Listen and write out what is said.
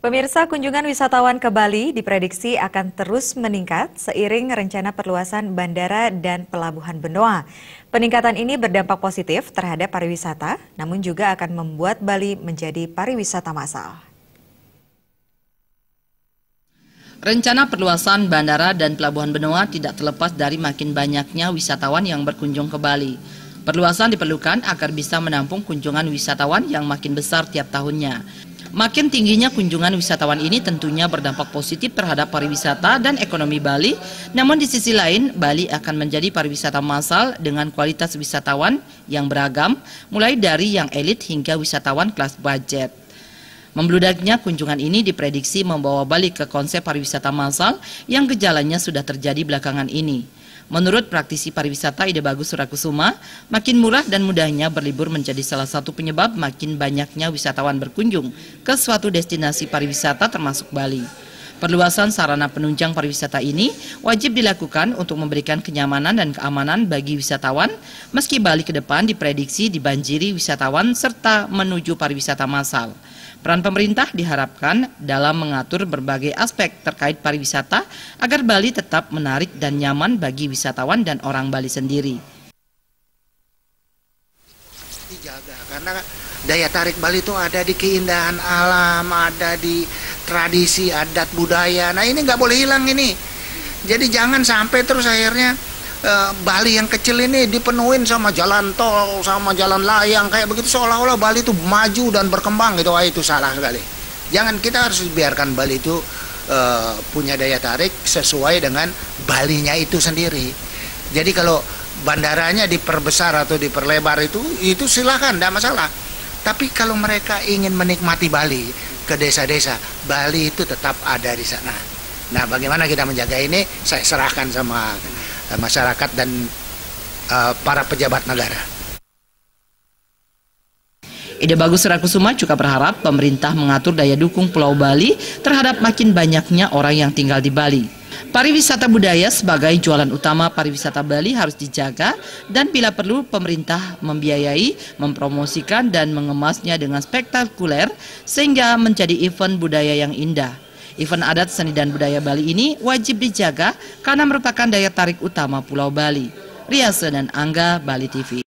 Pemirsa kunjungan wisatawan ke Bali diprediksi akan terus meningkat seiring rencana perluasan bandara dan pelabuhan Benoa. Peningkatan ini berdampak positif terhadap pariwisata, namun juga akan membuat Bali menjadi pariwisata massal. Rencana perluasan bandara dan pelabuhan Benoa tidak terlepas dari makin banyaknya wisatawan yang berkunjung ke Bali. Perluasan diperlukan agar bisa menampung kunjungan wisatawan yang makin besar tiap tahunnya. Makin tingginya kunjungan wisatawan ini tentunya berdampak positif terhadap pariwisata dan ekonomi Bali. Namun di sisi lain, Bali akan menjadi pariwisata massal dengan kualitas wisatawan yang beragam, mulai dari yang elit hingga wisatawan kelas budget. Membludaknya kunjungan ini diprediksi membawa balik ke konsep pariwisata massal yang gejalanya sudah terjadi belakangan ini. Menurut praktisi pariwisata Ide Bagus Surakusuma, makin murah dan mudahnya berlibur menjadi salah satu penyebab makin banyaknya wisatawan berkunjung ke suatu destinasi pariwisata termasuk Bali. Perluasan sarana penunjang pariwisata ini wajib dilakukan untuk memberikan kenyamanan dan keamanan bagi wisatawan, meski Bali ke depan diprediksi dibanjiri wisatawan serta menuju pariwisata massal. Peran pemerintah diharapkan dalam mengatur berbagai aspek terkait pariwisata agar Bali tetap menarik dan nyaman bagi wisatawan dan orang Bali sendiri. Dijaga karena daya tarik Bali itu ada di keindahan alam, ada di tradisi adat budaya nah ini nggak boleh hilang ini jadi jangan sampai terus akhirnya uh, Bali yang kecil ini dipenuhin sama jalan tol sama jalan layang kayak begitu seolah-olah Bali itu maju dan berkembang gitu wah itu salah sekali jangan kita harus biarkan Bali itu uh, punya daya tarik sesuai dengan Balinya itu sendiri jadi kalau bandaranya diperbesar atau diperlebar itu itu silahkan tidak masalah tapi kalau mereka ingin menikmati Bali ke desa-desa. Bali itu tetap ada di sana. Nah, bagaimana kita menjaga ini? Saya serahkan sama eh, masyarakat dan uh, para pejabat negara. Ide Bagus Rakusuma juga berharap pemerintah mengatur daya dukung Pulau Bali terhadap makin banyaknya orang yang tinggal di Bali. Pariwisata budaya sebagai jualan utama pariwisata Bali harus dijaga dan bila perlu pemerintah membiayai, mempromosikan dan mengemasnya dengan spektakuler sehingga menjadi event budaya yang indah. Event adat seni dan budaya Bali ini wajib dijaga karena merupakan daya tarik utama Pulau Bali. Riasa dan Angga, Bali TV.